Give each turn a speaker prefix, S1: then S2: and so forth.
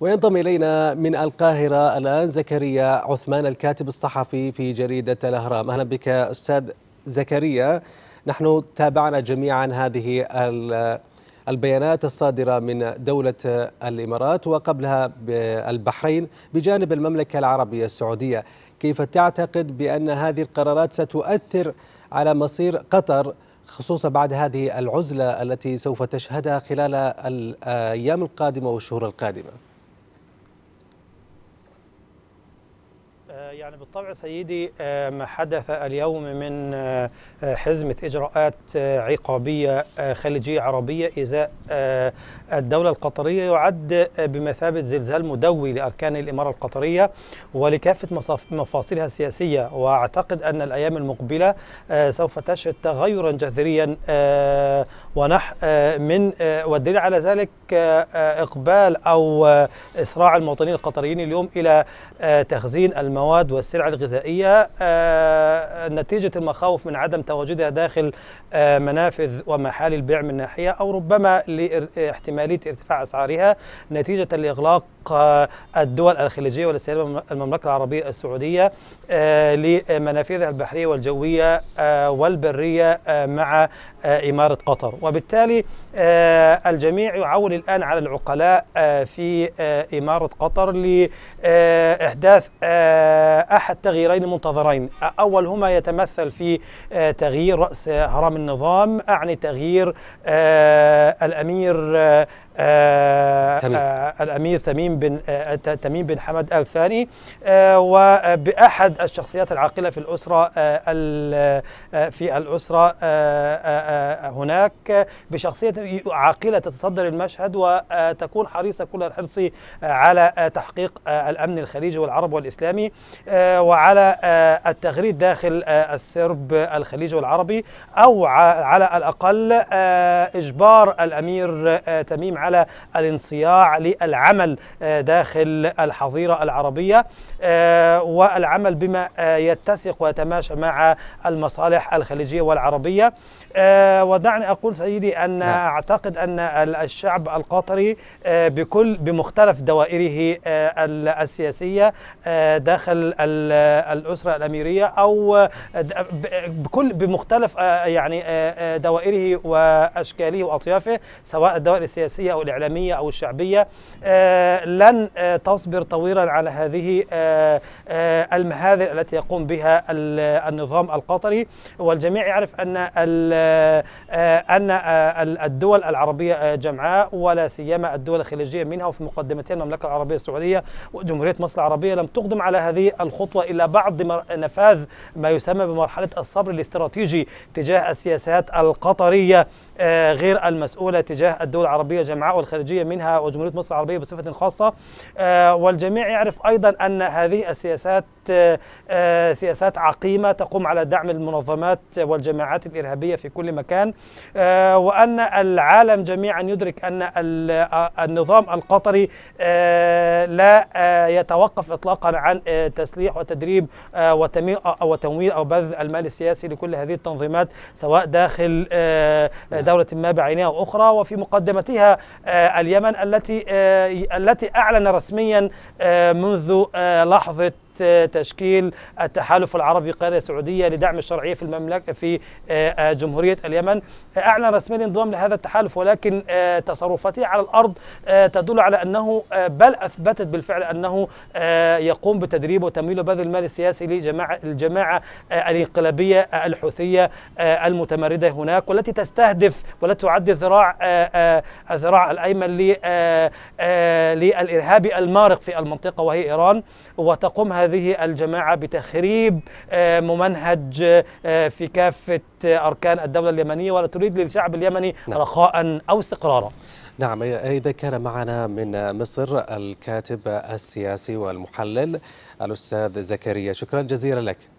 S1: وينضم إلينا من القاهرة الآن زكريا عثمان الكاتب الصحفي في جريدة الأهرام أهلا بك أستاذ زكريا نحن تابعنا جميعا هذه البيانات الصادرة من دولة الإمارات وقبلها البحرين بجانب المملكة العربية السعودية كيف تعتقد بأن هذه القرارات ستؤثر على مصير قطر خصوصا بعد هذه العزلة التي سوف تشهدها خلال الأيام القادمة والشهور القادمة
S2: يعني بالطبع سيدي ما حدث اليوم من آه، حزمة إجراءات آه، عقابية آه، خليجية عربية إزاء الدولة القطرية يعد بمثابة زلزال مدوي لأركان الإمارة القطرية ولكافة مفاصلها السياسية وأعتقد أن الأيام المقبلة سوف تشهد تغيرا جذريا ونح من والدليل على ذلك إقبال أو إسراع المواطنين القطريين اليوم إلى تخزين المواد المواد والسلع الغذائية آه، نتيجة المخاوف من عدم تواجدها داخل آه، منافذ ومحال البيع من ناحية أو ربما لاحتمالية ارتفاع أسعارها نتيجة لإغلاق آه، الدول الخليجية والاستهلاك المملكة العربية السعودية لمنافذها البحرية والجوية والبرية مع إمارة قطر وبالتالي الجميع يعول الآن على العقلاء في إمارة قطر لإحداث أحد تغييرين منتظرين أولهما يتمثل في آه، تغيير رأس آه، هرم النظام أعني تغيير آه، الأمير آه، آه، الامير تميم بن آه، تميم بن حمد ال ثاني وباحد الشخصيات العاقله في الاسره في الاسره هناك بشخصيه عاقله تتصدر المشهد وتكون حريصه كل الحرص على تحقيق الامن الخليجي والعرب والاسلامي وعلى التغريد داخل السرب الخليجي والعربي او على الاقل اجبار الامير تميم على على الانصياع للعمل آه، داخل الحظيرة العربية آه، والعمل بما آه، يتسق ويتماشى مع المصالح الخليجية والعربية ودعني أقول سيدي أن نعم. أعتقد أن الشعب القطري بكل بمختلف دوائره السياسية داخل الأسرة الأميرية أو بكل بمختلف يعني دوائره وأشكاله وأطيافه سواء الدوائر السياسية أو الإعلامية أو الشعبية آه، لن آه، تصبر طويلا على هذه آه، المهازل التي يقوم بها النظام القطري والجميع يعرف أن أن الدول العربية جمعاء ولا سيما الدول الخليجية منها وفي مقدمتها المملكة العربية السعودية وجمهورية مصر العربية لم تقدم على هذه الخطوة إلا بعد نفاذ ما يسمى بمرحلة الصبر الاستراتيجي تجاه السياسات القطرية آه، غير المسؤولة تجاه الدول العربية جمعاء والخارجية منها وجمهورية مصر العربية بصفة خاصة آه، والجميع يعرف أيضا أن هذه السياسات آه، سياسات عقيمة تقوم على دعم المنظمات والجماعات الإرهابية في كل مكان آه، وأن العالم جميعا يدرك أن آه، النظام القطري لا يتوقف إطلاقا عن تسليح وتدريب وتمويل أو بذل المال السياسي لكل هذه التنظيمات سواء داخل نعم. دولة ما بعينها أو أخرى وفي مقدمتها اليمن التي التي أعلن رسميا منذ لحظة آه، تشكيل التحالف العربي قرية سعودية لدعم الشرعية في المملكة في آه، آه، جمهورية اليمن أعلن رسميا الانضمام لهذا التحالف ولكن تصرفاته على الأرض تدل على أنه بل أثبتت بالفعل أنه يقوم بتدريب وتمويل وبذل المال السياسي لجماعة الجماعة الانقلابية الحوثية المتمردة هناك والتي تستهدف والتي تعد الذراع الذراع الأيمن للإرهابي المارق في المنطقة وهي إيران وتقوم هذه هذه الجماعة بتخريب آه، ممنهج آه، في كافة آه، أركان الدولة اليمنية ولا تريد
S1: للشعب اليمني نعم. رخاء أو استقرارا نعم إذا كان معنا من مصر الكاتب السياسي والمحلل الأستاذ زكريا شكرا جزيلا لك